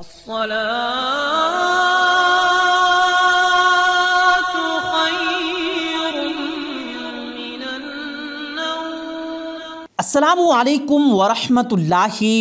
الصلاة خير من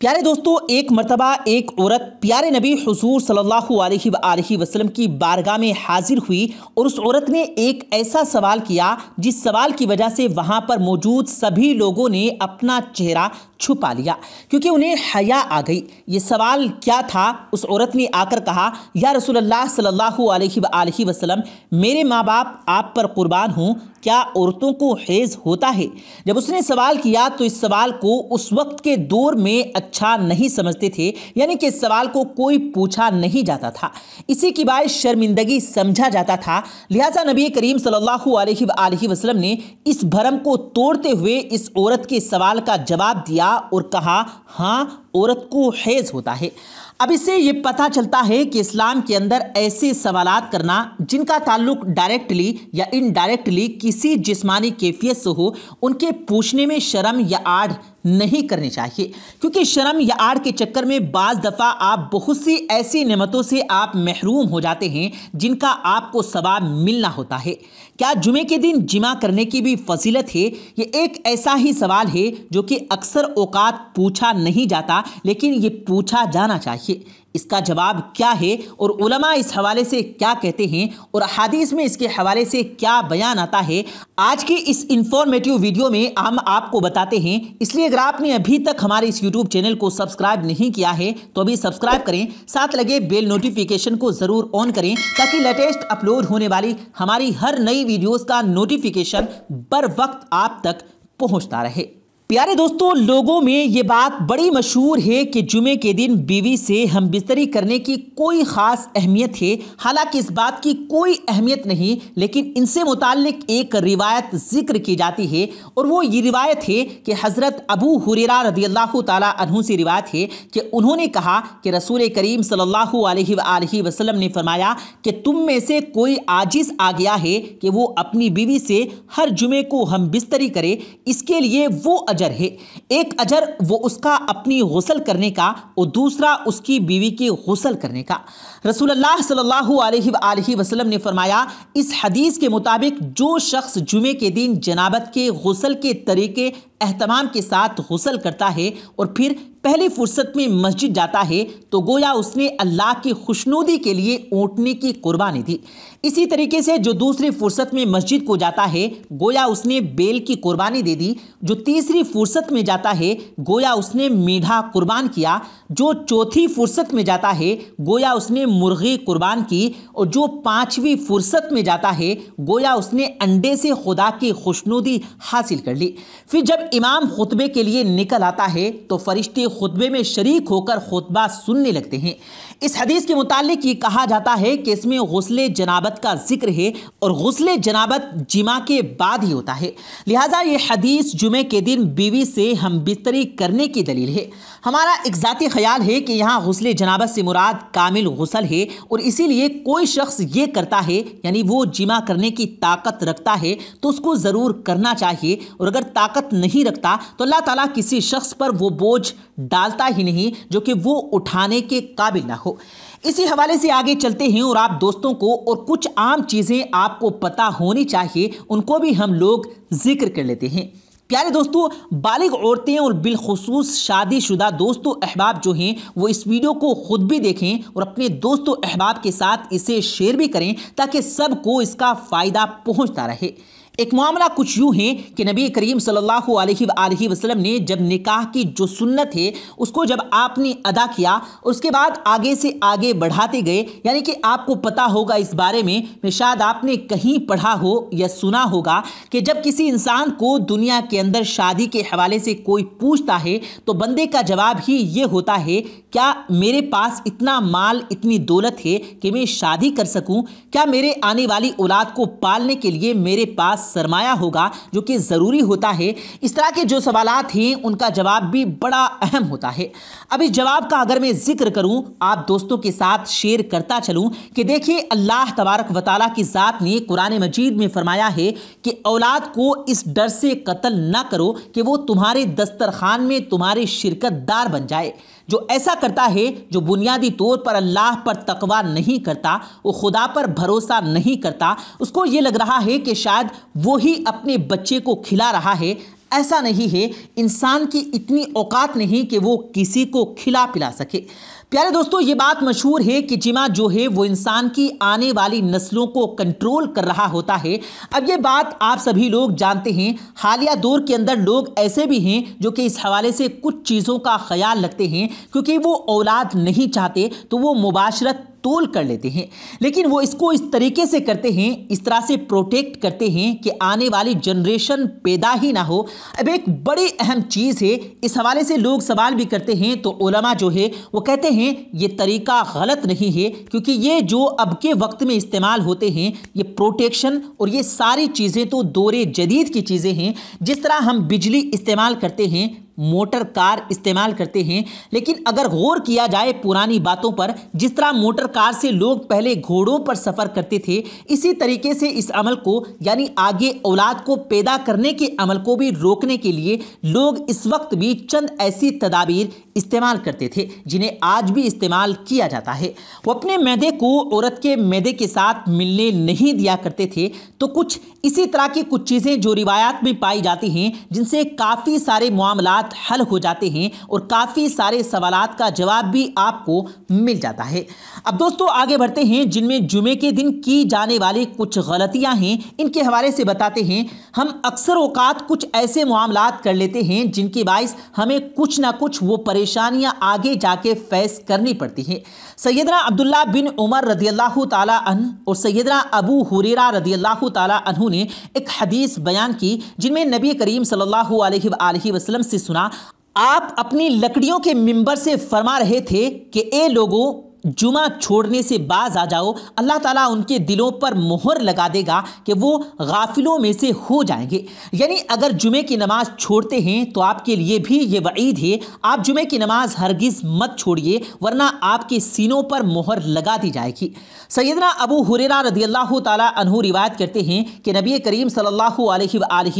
प्यारे दोस्तों एक मरतबा एक औरत प्यारे नबी हजूर सल्लल्लाहु अलैहि वसल्लम की बारगाह में हाजिर हुई और उस औरत ने एक ऐसा सवाल किया जिस सवाल की वजह से वहाँ पर मौजूद सभी लोगों ने अपना चेहरा छुपा लिया क्योंकि उन्हें हया आ गई ये सवाल क्या था उस औरत ने आकर कहा या रसोल्ला सल्लल्लाहु अलैहि वसल्लम मेरे माँ बाप आप पर कुर्बान हूँ क्या औरतों को हेज़ होता है जब उसने सवाल किया तो इस सवाल को उस वक्त के दौर में अच्छा नहीं समझते थे यानी कि इस सवाल को कोई पूछा नहीं जाता था इसी की बात शर्मिंदगी समझा जाता था लिहाजा नबी करीम सल्लल्लाहु अलैहि वसल्लम ने इस भरम को तोड़ते हुए इस औरत के सवाल का जवाब दिया और कहा हाँ औरत को हैज़ होता है अब इससे ये पता चलता है कि इस्लाम के अंदर ऐसे सवाल करना जिनका ताल्लुक डायरेक्टली या इनडायरेक्टली किसी जिस्मानी कैफियत से हो उनके पूछने में शर्म या आड़ नहीं करनी चाहिए क्योंकि शर्म या आड़ के चक्कर में बाज़ दफ़ा आप बहुत सी ऐसी नमतों से आप महरूम हो जाते हैं जिनका आपको सवाब मिलना होता है क्या जुमे के दिन जिमा करने की भी फजीलत है ये एक ऐसा ही सवाल है जो कि अक्सर औकात पूछा नहीं जाता लेकिन ये पूछा जाना चाहिए चाहिए इसका जवाब क्या है और उलमा इस हवाले से क्या कहते हैं और हदीस में इसके हवाले से क्या बयान आता है आज के इस इंफॉर्मेटिव वीडियो में हम आपको बताते हैं इसलिए अगर आपने अभी तक हमारे इस यूट्यूब चैनल को सब्सक्राइब नहीं किया है तो अभी सब्सक्राइब करें साथ लगे बेल नोटिफिकेशन को ज़रूर ऑन करें ताकि लेटेस्ट अपलोड होने वाली हमारी हर नई वीडियोज़ का नोटिफिकेशन बर वक्त आप तक पहुँचता रहे प्यारे दोस्तों लोगों में ये बात बड़ी मशहूर है कि जुमे के दिन बीवी से हम बिस्तरी करने की कोई ख़ास अहमियत है हालांकि इस बात की कोई अहमियत नहीं लेकिन इनसे मुतक एक रिवायत जिक्र की जाती है और वो ये रिवायत है कि हज़रत अबू हुरेरा रदी अल्लाह तहु से रिवायत है कि उन्होंने कहा कि रसूल करीम सल्ला वसलम ने फरमाया कि तुम में से कोई आजिज़ आ गया है कि वो अपनी बीवी से हर जुमे को हम बिस्तरी करे इसके लिए वो अजर है एक अजर वो उसका अपनी गसल करने का और दूसरा उसकी बीवी की गसल करने का रसूल सल्लल्लाहु अलैहि वसल्लम ने फरमाया इस हदीस के मुताबिक जो शख्स जुमे के दिन जनाबत के गसल के तरीके अहतमाम के साथ गसल करता है और फिर पहले फुर्सत में मस्जिद जाता है तो गोया उसने अल्लाह की खुशनुदी के लिए ऊँटने की कुर्बानी दी इसी तरीके से जो दूसरी फुर्सत में मस्जिद को जाता है गोया उसने बेल की कुर्बानी दे दी जो तीसरी फुर्सत में जाता है गोया उसने मीढ़ा कुर्बान किया जो चौथी फुर्सत में जाता है गोया उसने मुर्गी कुर्बान की और जो पाँचवीं फुर्सत में जाता है गोया उसने अंडे से खुदा की खुशनुदी हासिल कर ली फिर जब इमाम खुतबे के लिए निकल आता है तो फरिश्ते खुतबे में शरीक होकर खुतबा सुनने लगते हैं इस हदीस के मुतालिक ये कहा जाता है कि इसमें गसल जनाबत का जिक्र है और गसल जनाबत जिमा के बाद ही होता है लिहाजा ये हदीस जुमे के दिन बीवी से हम बिस्तरी करने की दलील है हमारा एक ज़ाती ख्याल है कि यहाँ गसल जनाबत से मुराद कामिल गसल है और इसीलिए कोई शख्स ये करता है यानी वो जिमा करने की ताकत रखता है तो उसको ज़रूर करना चाहिए और अगर ताकत नहीं नहीं रखता तो अल्लाह ताला किसी शख्स पर वो बोझ डालता ही नहीं जो कि वो उठाने के काबिल ना हो इसी हवाले से आगे चलते हैं और आप दोस्तों को और कुछ आम चीज़ें आपको पता होनी चाहिए उनको भी हम लोग जिक्र कर लेते हैं प्यारे दोस्तों बालिग औरतें और बिलखसूस शादीशुदा दोस्तों अहबाब जो हैं वो इस वीडियो को ख़ुद भी देखें और अपने दोस्तों अहबाब के साथ इसे शेयर भी करें ताकि सबको इसका फ़ायदा पहुंचता रहे एक मामला कुछ यूँ है कि नबी करीम सल्लल्लाहु अलैहि वसल्लम ने जब निकाह की जो सुन्नत है उसको जब आपने अदा किया उसके बाद आगे से आगे बढ़ाते गए यानी कि आपको पता होगा इस बारे में मैं शायद आपने कहीं पढ़ा हो या सुना होगा कि जब किसी इंसान को दुनिया के अंदर शादी के हवाले से कोई पूछता है तो बंदे का जवाब ही ये होता है क्या मेरे पास इतना माल इतनी दौलत है कि मैं शादी कर सकूँ क्या मेरे आने वाली औलाद को पालने के लिए मेरे पास सरमाया होगा जो कि ज़रूरी होता है इस तरह के जो सवाल हैं उनका जवाब भी बड़ा अहम होता है अब इस जवाब का अगर मैं जिक्र करूं आप दोस्तों के साथ शेयर करता चलूं कि देखिए अल्लाह तबारक वाली की ज़ात ने कुरान मजीद में फरमाया है कि औलाद को इस डर से कत्ल ना करो कि वो तुम्हारे दस्तरखान में तुम्हारे शिरकतदार बन जाए जो ऐसा करता है जो बुनियादी तौर पर अल्लाह पर तकवा नहीं करता वो खुदा पर भरोसा नहीं करता उसको ये लग रहा है कि शायद वो ही अपने बच्चे को खिला रहा है ऐसा नहीं है इंसान की इतनी औकात नहीं कि वो किसी को खिला पिला सके प्यारे दोस्तों ये बात मशहूर है कि जिमा जो है वो इंसान की आने वाली नस्लों को कंट्रोल कर रहा होता है अब ये बात आप सभी लोग जानते हैं हालिया दौर के अंदर लोग ऐसे भी हैं जो कि इस हवाले से कुछ चीज़ों का ख्याल रखते हैं क्योंकि वो औलाद नहीं चाहते तो वो मुबाशरत तोल कर लेते हैं लेकिन वो इसको इस तरीके से करते हैं इस तरह से प्रोटेक्ट करते हैं कि आने वाली जनरेशन पैदा ही ना हो अब एक बड़ी अहम चीज़ है इस हवाले से लोग सवाल भी करते हैं तो ओलमा जो है वो कहते हैं ये तरीका गलत नहीं है क्योंकि ये जो अब के वक्त में इस्तेमाल होते हैं ये प्रोटेक्शन और ये सारी चीज़ें तो दौरे जदीद की चीज़ें हैं जिस तरह हम बिजली इस्तेमाल करते हैं मोटर कार इस्तेमाल करते हैं लेकिन अगर गौर किया जाए पुरानी बातों पर जिस तरह मोटर कार से लोग पहले घोड़ों पर सफ़र करते थे इसी तरीके से इस अमल को यानी आगे औलाद को पैदा करने के अमल को भी रोकने के लिए लोग इस वक्त भी चंद ऐसी तदाबीर इस्तेमाल करते थे जिन्हें आज भी इस्तेमाल किया जाता है वो अपने मैदे को औरत के मैदे के साथ मिलने नहीं दिया करते थे तो कुछ इसी तरह की कुछ चीज़ें जो रिवायात में पाई जाती हैं जिनसे काफ़ी सारे मामला सवाल हल हो जाते हैं और काफ़ी सारे सवाल का जवाब भी आपको मिल जाता है अब दोस्तों आगे बढ़ते हैं जिनमें जुमे के दिन की जाने वाली कुछ गलतियां हैं इनके हवाले से बताते हैं हम अक्सर अवकात कुछ ऐसे मामला कर लेते हैं जिनके बायस हमें कुछ ना कुछ वो परेशानियां आगे जाके फेस करनी पड़ती हैं सैदना अब्दुल्ला बिन उमर रदी अल्लाह तन और सैदना अबू हुररा रदी अल्लाह तन ने एक हदीस बयान की जिनमें नबी करीम सल्लल्लाहु अलैहि वसल्लम से सुना सुना आप अपनी लकड़ियों के मिंबर से फरमा रहे थे कि ए लोगों जुमा छोड़ने से बाज आ जाओ अल्लाह ताला उनके दिलों पर मोहर लगा देगा कि वो गाफिलों में से हो जाएंगे यानी अगर जुमे की नमाज़ छोड़ते हैं तो आपके लिए भी ये वईद है आप जुमे की नमाज हरगिज़ मत छोड़िए वरना आपके सीनों पर मोहर लगा दी जाएगी सैदना अबू हुरेरा रदी अल्लाह तहु रिवायत करते हैं कि नबी करीम सल्लल्लाहु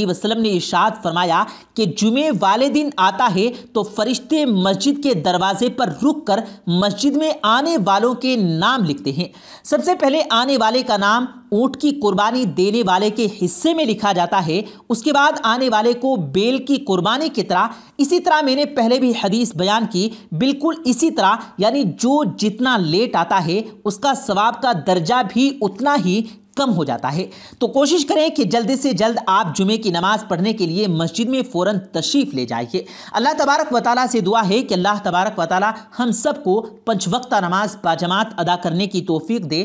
वसलम ने इशाद फरमाया कि जुमे वाले दिन आता है तो फरिश्ते मस्जिद के दरवाजे पर रुक कर मस्जिद में आने वालों के नाम लिखते हैं सबसे पहले आने वाले का नाम ऊँट की कुर्बानी देने वाले के हिस्से में लिखा जाता है उसके बाद आने वाले को बेल की कुर्बानी की तरह इसी तरह मैंने पहले भी हदीस बयान की बिल्कुल इसी तरह यानी जो जितना लेट आता है उसका सवाब का दर्जा भी उतना ही कम हो जाता है तो कोशिश करें कि जल्दी से जल्द आप जुमे की नमाज़ पढ़ने के लिए मस्जिद में फ़ौर तशरीफ़ ले जाइए अल्लाह तबारक वाली से दुआ है कि अल्लाह तबारक वाली हम सबको पंचवक्ता नमाज बाजमात अदा करने की तोफीक दे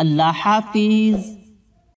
अल्लाह हाफिज़